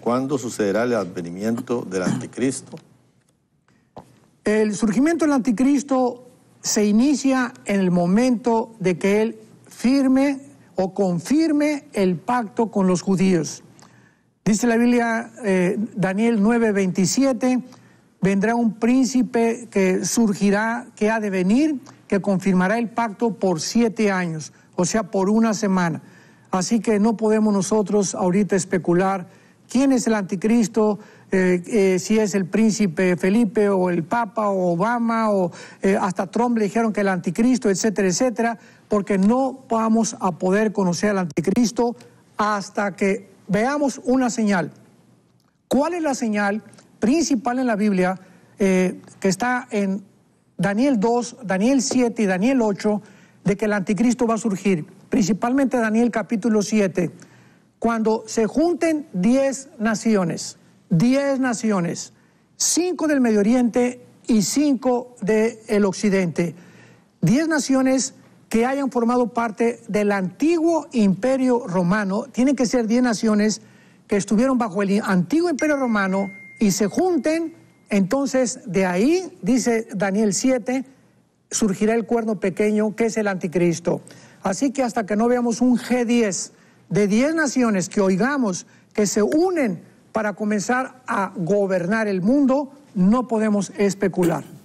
¿Cuándo sucederá el advenimiento del anticristo? El surgimiento del anticristo se inicia en el momento de que él firme o confirme el pacto con los judíos. Dice la Biblia eh, Daniel 9:27, vendrá un príncipe que surgirá, que ha de venir, que confirmará el pacto por siete años, o sea, por una semana. Así que no podemos nosotros ahorita especular quién es el anticristo, eh, eh, si es el príncipe Felipe o el Papa o Obama o eh, hasta Trump le dijeron que el anticristo, etcétera, etcétera, porque no vamos a poder conocer al anticristo hasta que veamos una señal. ¿Cuál es la señal principal en la Biblia que está en Daniel 2, Daniel 7 y Daniel 8 de que el anticristo va a surgir? Principalmente Daniel capítulo 7 cuando se junten 10 naciones, 10 naciones, 5 del Medio Oriente y 5 del Occidente, 10 naciones que hayan formado parte del antiguo imperio romano, tienen que ser 10 naciones que estuvieron bajo el antiguo imperio romano y se junten, entonces de ahí, dice Daniel 7, surgirá el cuerno pequeño que es el anticristo. Así que hasta que no veamos un G10 de 10 naciones que oigamos que se unen para comenzar a gobernar el mundo, no podemos especular.